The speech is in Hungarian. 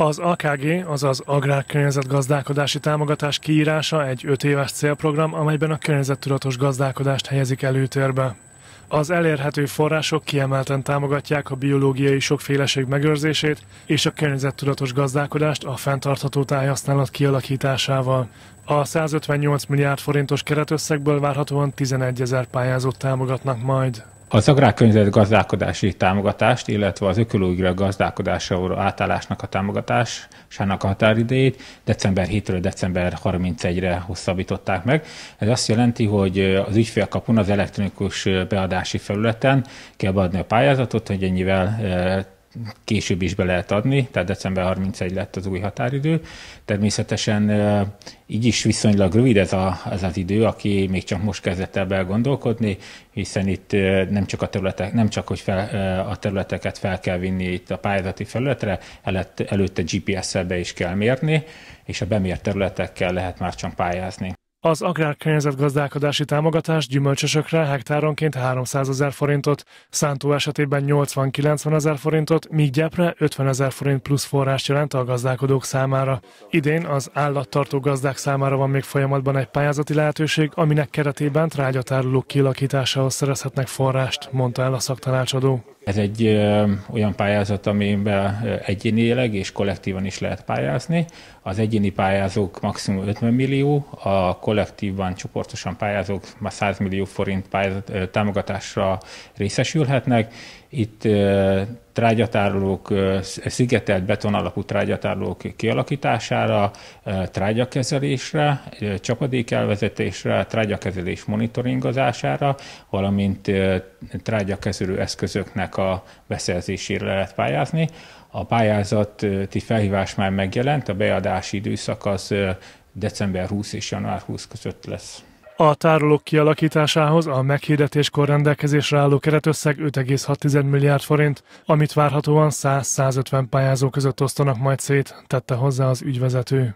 Az AKG, azaz Agrárkörnyezetgazdálkodási Támogatás kiírása egy 5 éves célprogram, amelyben a környezettudatos gazdálkodást helyezik előtérbe. Az elérhető források kiemelten támogatják a biológiai sokféleség megőrzését és a környezettudatos gazdálkodást a fenntartható tájhasználat kialakításával. A 158 milliárd forintos keretösszegből várhatóan 11 ezer pályázót támogatnak majd. Az agrárkörnyezet gazdálkodási támogatást, illetve az ökológiai gazdálkodásra való átállásnak a támogatásának a határidejét december 7-ről december 31-re hosszabbították meg. Ez azt jelenti, hogy az ügyfélkapun az elektronikus beadási felületen kell beadni a pályázatot, hogy ennyivel eh, később is be lehet adni, tehát december 31 lett az új határidő. Természetesen így is viszonylag rövid ez, a, ez az idő, aki még csak most kezdett el belgondolkodni, hiszen itt nem csak, a területek, nem csak hogy fel, a területeket fel kell vinni itt a pályázati felületre, előtte GPS-szel be is kell mérni, és a bemért területekkel lehet már csak pályázni. Az agrárkörnyezetgazdálkodási támogatás gyümölcsösökre hektáronként 300 ezer forintot, szántó esetében 80-90 ezer forintot, míg gyepre 50 ezer forint plusz forrás jelent a gazdálkodók számára. Idén az állattartó gazdák számára van még folyamatban egy pályázati lehetőség, aminek keretében trágyatárulók kilakításához szerezhetnek forrást, mondta el a szaktanácsadó. Ez egy ö, olyan pályázat, amiben egyénileg és kollektívan is lehet pályázni. Az egyéni pályázók maximum 50 millió, a kollektívan csoportosan pályázók már 100 millió forint pályázat, ö, támogatásra részesülhetnek. Itt ö, trágyatárolók, szigetelt beton alapú trágyatárolók kialakítására, trágyakezelésre, csapadék elvezetésre, trágyakezelés monitoringozására, valamint trágyakezelő eszközöknek a beszerzésére lehet pályázni. A pályázati felhívás már megjelent, a beadási időszak az december 20 és január 20 között lesz. A tárolók kialakításához a meghirdetéskor rendelkezésre álló keretösszeg 5,6 milliárd forint, amit várhatóan 100-150 pályázó között osztanak majd szét, tette hozzá az ügyvezető.